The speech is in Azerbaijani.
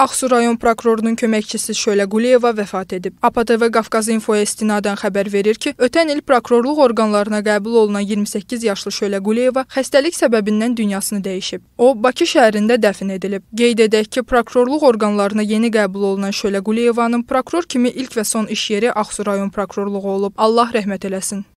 Ağsu rayon prokurorunun köməkçisi Şölə Quliyeva vəfat edib. APTV Qafqaz Infoya istinadən xəbər verir ki, ötən il prokurorluq orqanlarına qəbul olunan 28 yaşlı Şölə Quliyeva xəstəlik səbəbindən dünyasını dəyişib. O, Bakı şəhərində dəfn edilib. Qeyd edək ki, prokurorluq orqanlarına yeni qəbul olunan Şölə Quliyevanın prokuror kimi ilk və son iş yeri Ağsu rayon prokurorluğu olub. Allah rəhmət eləsin.